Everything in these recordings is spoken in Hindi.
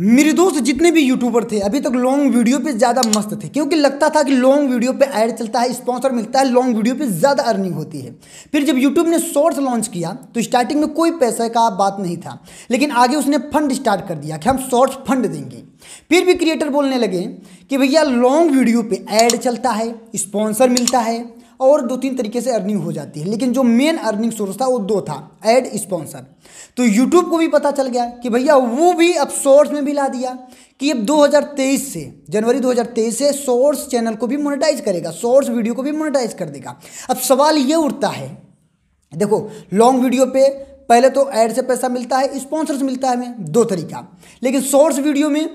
मेरे दोस्त जितने भी यूट्यूबर थे अभी तक लॉन्ग वीडियो पे ज़्यादा मस्त थे क्योंकि लगता था कि लॉन्ग वीडियो पे ऐड चलता है स्पॉन्सर मिलता है लॉन्ग वीडियो पे ज़्यादा अर्निंग होती है फिर जब यूट्यूब ने शॉर्ट्स लॉन्च किया तो स्टार्टिंग में कोई पैसे का बात नहीं था लेकिन आगे उसने फंड स्टार्ट कर दिया कि हम शॉर्ट्स फंड देंगे फिर भी क्रिएटर बोलने लगे कि भैया लॉन्ग वीडियो पर ऐड चलता है स्पॉन्सर मिलता है और दो तीन तरीके से अर्निंग हो जाती है लेकिन जो मेन अर्निंग सोर्स था वो दो था एड स्पॉन्सर तो यूट्यूब को भी पता चल गया कि भैया वो भी अब सोर्स में भी ला दिया कि अब 2023 से जनवरी 2023 से सोर्स चैनल को भी मोनेटाइज करेगा सोर्स वीडियो को भी मोनेटाइज कर देगा अब सवाल ये उठता है देखो लॉन्ग वीडियो पे पहले तो ऐड से पैसा मिलता है स्पॉन्सर मिलता है हमें दो तरीका लेकिन सोर्स वीडियो में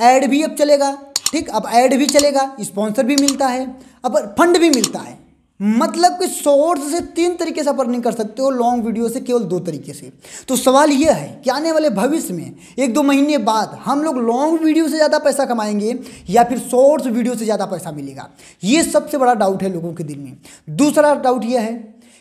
ऐड भी अब चलेगा ठीक अब ऐड भी चलेगा स्पॉन्सर भी मिलता है अब फंड भी मिलता है मतलब कि शॉर्ट्स से तीन तरीके से आप कर सकते हो लॉन्ग वीडियो से केवल दो तरीके से तो सवाल यह है कि आने वाले भविष्य में एक दो महीने बाद हम लोग लॉन्ग वीडियो से ज़्यादा पैसा कमाएंगे या फिर शॉर्ट्स वीडियो से ज़्यादा पैसा मिलेगा ये सबसे बड़ा डाउट है लोगों के दिल में दूसरा डाउट यह है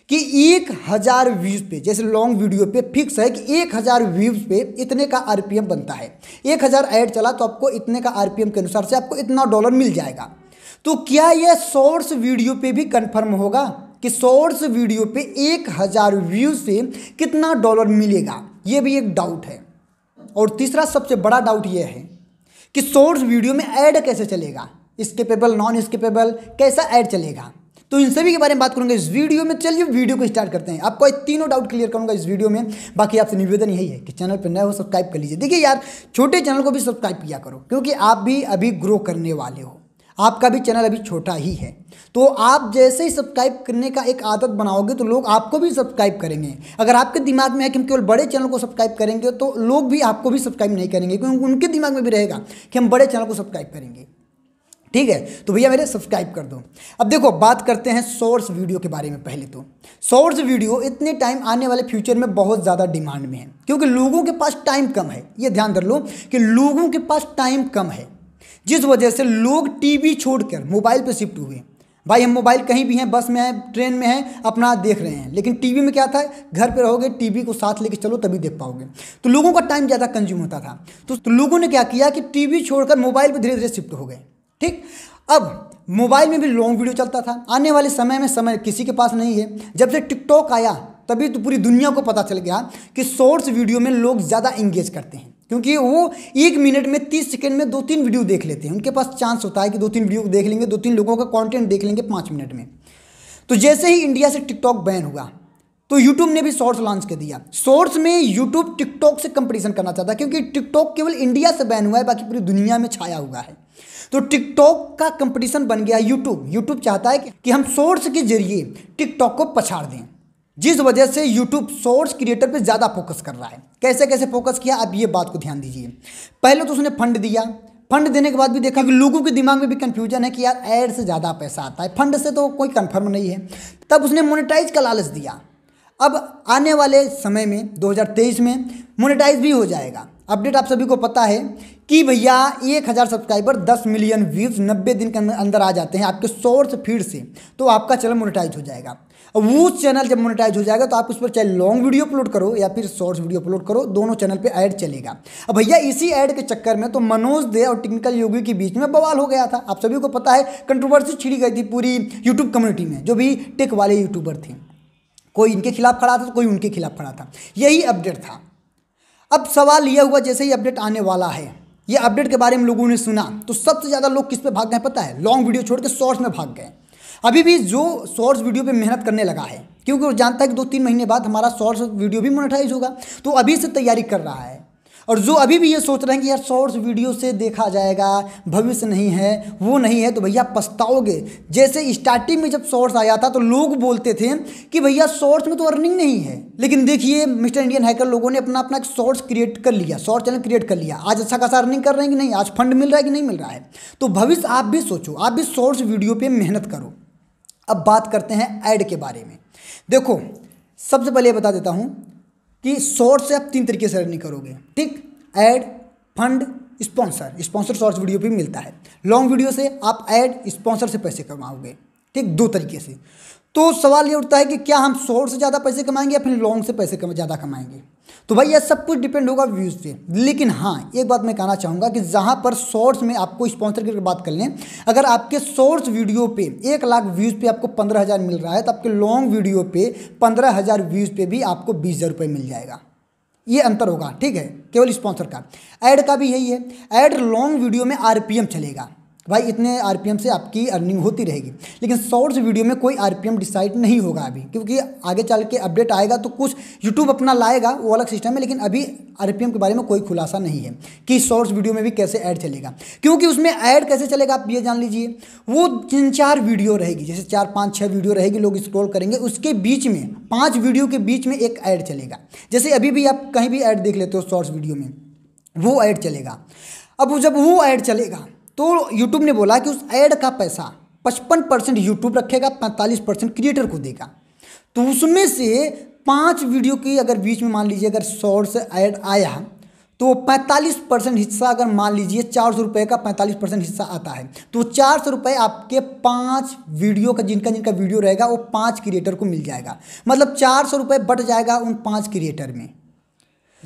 कि एक हज़ार व्यूज़ पे जैसे लॉन्ग वीडियो पे फिक्स है कि एक हज़ार व्यूज़ पे इतने का आरपीएम बनता है एक हज़ार ऐड चला तो आपको इतने का आरपीएम के अनुसार से आपको इतना डॉलर मिल जाएगा तो क्या यह शॉर्ट्स वीडियो पे भी कंफर्म होगा कि शॉर्ट्स वीडियो पे एक हज़ार व्यू से कितना डॉलर मिलेगा ये भी एक डाउट है और तीसरा सबसे बड़ा डाउट ये है कि शॉर्ट्स वीडियो में ऐड कैसे चलेगा स्केपेबल नॉन स्केपेबल कैसा ऐड चलेगा तो इन सभी के बारे में बात करूंगा इस वीडियो में चलिए वीडियो को स्टार्ट करते हैं आपको तीनों डाउट क्लियर करूंगा इस वीडियो में बाकी आपसे निवेदन यही है कि चैनल पर नए हो सब्सक्राइब कर लीजिए देखिए यार छोटे चैनल को भी सब्सक्राइब किया करो क्योंकि आप भी अभी ग्रो करने वाले हो आपका भी चैनल अभी छोटा ही है तो आप जैसे ही सब्सक्राइब करने का एक आदत बनाओगे तो लोग आपको भी सब्सक्राइब करेंगे अगर आपके दिमाग में है कि हम केवल बड़े चैनल को सब्सक्राइब करेंगे तो लोग भी आपको भी सब्सक्राइब नहीं करेंगे क्योंकि उनके दिमाग में भी रहेगा कि हम बड़े चैनल को सब्सक्राइब करेंगे ठीक है तो भैया मेरे सब्सक्राइब कर दो अब देखो बात करते हैं शॉर्ट्स वीडियो के बारे में पहले तो शॉर्ट्स वीडियो इतने टाइम आने वाले फ्यूचर में बहुत ज़्यादा डिमांड में है क्योंकि लोगों के पास टाइम कम है ये ध्यान कर लो कि लोगों के पास टाइम कम है जिस वजह से लोग टीवी छोड़कर मोबाइल पर शिफ्ट हुए भाई हम मोबाइल कहीं भी हैं बस में हैं ट्रेन में हैं अपना देख रहे हैं लेकिन टीवी में क्या था घर पे रहोगे टीवी को साथ लेके चलो तभी देख पाओगे तो लोगों का टाइम ज़्यादा कंज्यूम होता था तो, तो लोगों ने क्या किया कि टीवी छोड़कर मोबाइल पर धीरे धीरे शिफ्ट हो गए ठीक अब मोबाइल में भी लॉन्ग वीडियो चलता था आने वाले समय में समय किसी के पास नहीं है जब से टिकटॉक आया तभी तो पूरी दुनिया को पता चल गया कि शॉर्ट्स वीडियो में लोग ज़्यादा इंगेज करते हैं क्योंकि वो एक मिनट में तीस सेकेंड में दो तीन वीडियो देख लेते हैं उनके पास चांस होता है कि दो तीन वीडियो देख लेंगे दो तीन लोगों का कंटेंट देख लेंगे पाँच मिनट में तो जैसे ही इंडिया से टिकटॉक बैन हुआ तो यूट्यूब ने भी शॉर्ट्स लॉन्च कर दिया शॉर्ट्स में यूट्यूब टिकटॉक से कंपटीशन करना चाहता है क्योंकि टिकटॉक केवल इंडिया से बैन हुआ है बाकी पूरी दुनिया में छाया हुआ है तो टिकटॉक का कंपटीशन बन गया यूट्यूब यूट्यूब चाहता है कि हम शॉर्ट्स के जरिए टिकटॉक को पछाड़ दें जिस वजह से यूट्यूब सोर्स क्रिएटर पे ज़्यादा फोकस कर रहा है कैसे कैसे फोकस किया आप ये बात को ध्यान दीजिए पहले तो उसने फंड दिया फंड देने के बाद भी देखा कि लोगों के दिमाग में भी कंफ्यूजन है कि यार ऐड से ज़्यादा पैसा आता है फंड से तो कोई कंफर्म नहीं है तब उसने मोनेटाइज का लालच दिया अब आने वाले समय में 2023 में मोनेटाइज भी हो जाएगा अपडेट आप सभी को पता है कि भैया एक हज़ार सब्सक्राइबर दस मिलियन व्यूज नब्बे दिन के अंदर आ जाते हैं आपके सोर्स फीड से तो आपका चैनल मोनेटाइज हो जाएगा अब वो चैनल जब मोनेटाइज हो जाएगा तो आप उस पर चाहे लॉन्ग वीडियो अपलोड करो या फिर शॉर्ट्स वीडियो अपलोड करो दोनों चैनल पे ऐड चलेगा अब भैया इसी ऐड के चक्कर में तो मनोज दे और टेक्निकल योगी के बीच में बवाल हो गया था आप सभी को पता है कंट्रोवर्सी छिड़ी गई थी पूरी यूट्यूब कम्युनिटी में जो भी टेक वाले यूट्यूबर थे कोई इनके खिलाफ खड़ा था तो कोई उनके खिलाफ खड़ा था यही अपडेट था अब सवाल यह हुआ जैसे ही अपडेट आने वाला है ये अपडेट के बारे में लोगों ने सुना तो सबसे ज़्यादा लोग किस पे भाग गए पता है लॉन्ग वीडियो छोड़ के शॉर्ट्स में भाग गए अभी भी जो शॉर्ट्स वीडियो पे मेहनत करने लगा है क्योंकि वो जानता है कि दो तीन महीने बाद हमारा शॉर्ट्स वीडियो भी मोनेटाइज होगा तो अभी से तैयारी कर रहा है और जो अभी भी ये सोच रहे हैं कि यार शॉर्ट्स वीडियो से देखा जाएगा भविष्य नहीं है वो नहीं है तो भैया पछताओगे जैसे स्टार्टिंग में जब शॉर्ट्स आया था तो लोग बोलते थे कि भैया शॉर्ट्स में तो अर्निंग नहीं है लेकिन देखिए मिस्टर इंडियन हैकर लोगों ने अपना अपना एक शॉर्ट्स क्रिएट कर लिया शॉर्ट चैनल क्रिएट कर लिया आज अच्छा खासा अर्निंग कर रहे हैं कि नहीं आज फंड मिल रहा है कि नहीं मिल रहा है तो भविष्य आप भी सोचो आप भी शॉर्ट्स वीडियो पर मेहनत करो अब बात करते हैं ऐड के बारे में देखो सबसे पहले बता देता हूँ कि शॉर्ट से आप तीन तरीके से रनिंग करोगे ठीक ad fund sponsor sponsor short video भी मिलता है लॉन्ग वीडियो से आप एड स्पॉन्सर से पैसे कमाओगे ठीक दो तरीके से तो सवाल ये उठता है कि क्या हम शॉर्ट से ज़्यादा पैसे कमाएंगे या फिर लॉन्ग से पैसे ज़्यादा कमाएंगे तो भाई ये सब कुछ डिपेंड होगा व्यूज़ पे लेकिन हाँ एक बात मैं कहना चाहूँगा कि जहाँ पर शॉर्ट्स में आपको स्पॉन्सर की बात कर लें अगर आपके शॉर्ट्स वीडियो पे एक लाख व्यूज़ पे आपको पंद्रह हज़ार मिल रहा है तो आपके लॉन्ग वीडियो पे पंद्रह हज़ार व्यूज़ पे भी आपको बीस हज़ार रुपये मिल जाएगा ये अंतर होगा ठीक है केवल स्पॉन्सर का एड का भी यही है एड लॉन्ग वीडियो में आर चलेगा भाई इतने आर से आपकी अर्निंग होती रहेगी लेकिन शॉर्ट्स वीडियो में कोई आर डिसाइड नहीं होगा अभी क्योंकि आगे चल के अपडेट आएगा तो कुछ यूट्यूब अपना लाएगा वो अलग सिस्टम है लेकिन अभी आर के बारे में कोई खुलासा नहीं है कि शॉर्ट्स वीडियो में भी कैसे ऐड चलेगा क्योंकि उसमें ऐड कैसे चलेगा आप ये जान लीजिए वो तीन चार वीडियो रहेगी जैसे चार पाँच छः वीडियो रहेगी लोग स्क्रॉल करेंगे उसके बीच में पाँच वीडियो के बीच में एक ऐड चलेगा जैसे अभी भी आप कहीं भी ऐड देख लेते हो शॉर्ट्स वीडियो में वो ऐड चलेगा अब जब वो ऐड चलेगा तो यूट्यूब ने बोला कि उस ऐड का पैसा पचपन परसेंट यूट्यूब रखेगा पैंतालीस परसेंट क्रिएटर को देगा तो उसमें से पाँच वीडियो की अगर बीच में मान लीजिए अगर शॉर्ट्स ऐड आया तो पैंतालीस परसेंट हिस्सा अगर मान लीजिए चार सौ रुपये का पैंतालीस परसेंट हिस्सा आता है तो चार सौ रुपये आपके पाँच वीडियो का जिनका जिनका वीडियो रहेगा वो पाँच क्रिएटर को मिल जाएगा मतलब चार सौ रुपये बट जाएगा उन पाँच क्रिएटर में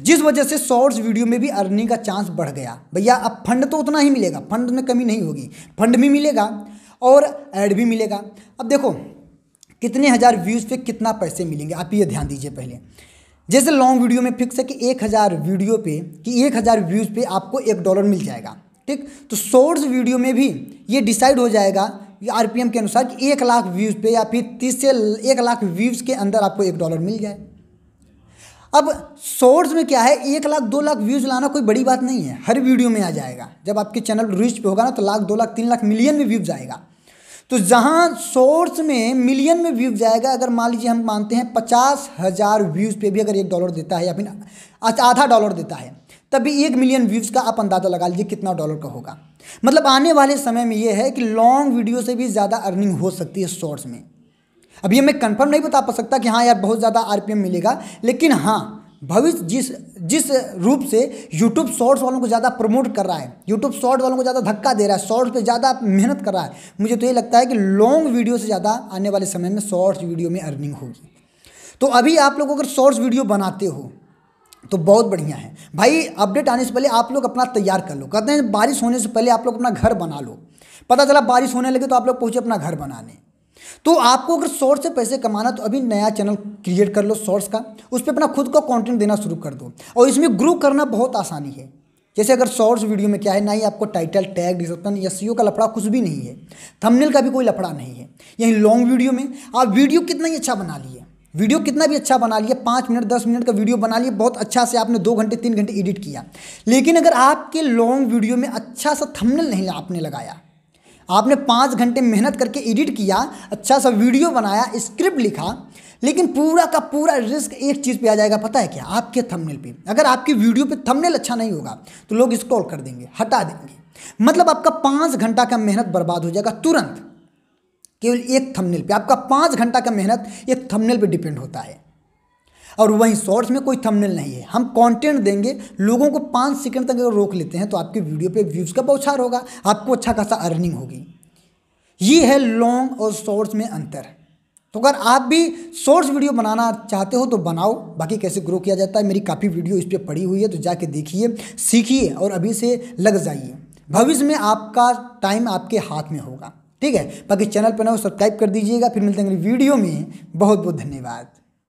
जिस वजह से शॉर्ट्स वीडियो में भी अर्निंग का चांस बढ़ गया भैया अब फंड तो उतना ही मिलेगा फंड में कमी नहीं होगी फंड भी मिलेगा और ऐड भी मिलेगा अब देखो कितने हज़ार व्यूज़ पे कितना पैसे मिलेंगे आप ये ध्यान दीजिए पहले जैसे लॉन्ग वीडियो में फिक्स है कि एक हज़ार वीडियो पे कि एक हज़ार व्यूज़ पे आपको एक डॉलर मिल जाएगा ठीक तो शॉर्ट्स वीडियो में भी ये डिसाइड हो जाएगा आर के अनुसार कि एक लाख व्यूज़ पे या फिर तीस से एक लाख व्यूज़ के अंदर आपको एक डॉलर मिल जाए अब शॉर्ट्स में क्या है एक लाख दो लाख व्यूज़ लाना कोई बड़ी बात नहीं है हर वीडियो में आ जाएगा जब आपके चैनल रीच पे होगा ना तो लाख दो लाख तीन लाख मिलियन में व्यूज आएगा तो जहाँ शॉर्ट्स में मिलियन में व्यूज जाएगा अगर मान लीजिए हम मानते हैं पचास हज़ार व्यूज़ पे भी अगर एक डॉलर देता है या फिर आधा डॉलर देता है तभी एक मिलियन व्यूज़ का आप अंदाज़ा लगा लीजिए कितना डॉलर का होगा मतलब आने वाले समय में ये है कि लॉन्ग वीडियो से भी ज़्यादा अर्निंग हो सकती है शॉर्ट्स में अभी हमें कंफर्म नहीं बता पा सकता कि हाँ यार बहुत ज़्यादा आरपीएम मिलेगा लेकिन हाँ भविष्य जिस जिस रूप से यूट्यूब शॉर्ट्स वालों को ज़्यादा प्रमोट कर रहा है यूट्यूब शॉर्ट वालों को ज़्यादा धक्का दे रहा है शॉर्ट्स पे ज़्यादा मेहनत कर रहा है मुझे तो ये लगता है कि लॉन्ग वीडियो से ज़्यादा आने वाले समय में शॉर्ट्स वीडियो में अर्निंग होगी तो अभी आप लोग अगर शॉर्ट्स वीडियो बनाते हो तो बहुत बढ़िया है भाई अपडेट आने से पहले आप लोग अपना तैयार कर लो कहते हैं बारिश होने से पहले आप लोग अपना घर बना लो पता चला बारिश होने लगे तो आप लोग पहुँचे अपना घर बनाने तो आपको अगर शॉर्ट से पैसे कमाना तो अभी नया चैनल क्रिएट कर लो शॉर्ट्स का उस पर अपना खुद का कंटेंट देना शुरू कर दो और इसमें ग्रो करना बहुत आसानी है जैसे अगर शॉर्ट्स वीडियो में क्या है ना ही आपको टाइटल टैग डिस्क्रिप्शन या सीओ का लफड़ा कुछ भी नहीं है थंबनेल का भी कोई लफड़ा नहीं है यहीं लॉन्ग वीडियो में आप वीडियो कितना ही अच्छा बना लिए वीडियो कितना भी अच्छा बना लिए पाँच मिनट दस मिनट का वीडियो बना लिए बहुत अच्छा से आपने दो घंटे तीन घंटे एडिट किया लेकिन अगर आपके लॉन्ग वीडियो में अच्छा सा थंबनेल नहीं आपने लगाया आपने पाँच घंटे मेहनत करके एडिट किया अच्छा सा वीडियो बनाया स्क्रिप्ट लिखा लेकिन पूरा का पूरा रिस्क एक चीज़ पे आ जाएगा पता है क्या आपके थंबनेल पे अगर आपकी वीडियो पे थंबनेल अच्छा नहीं होगा तो लोग स्क्रॉल कर देंगे हटा देंगे मतलब आपका पाँच घंटा का मेहनत बर्बाद हो जाएगा तुरंत केवल एक थंबनेल पे आपका पाँच घंटा का मेहनत एक थंबनेल पे डिपेंड होता है और वहीं शॉर्ट्स में कोई थंबनेल नहीं है हम कंटेंट देंगे लोगों को पाँच सेकंड तक अगर रोक लेते हैं तो आपके वीडियो पे व्यूज़ का बौछार होगा आपको अच्छा खासा अर्निंग होगी ये है लॉन्ग और शॉर्ट्स में अंतर तो अगर आप भी शॉर्ट्स वीडियो बनाना चाहते हो तो बनाओ बाकी कैसे ग्रो किया जाता है मेरी काफ़ी वीडियो इस पर पड़ी हुई है तो जाके देखिए सीखिए और अभी से लग जाइए भविष्य में आपका टाइम आपके हाथ में होगा ठीक है बाकी चैनल पर ना सब्सक्राइब कर दीजिएगा फिर मिलते हैं वीडियो में बहुत बहुत धन्यवाद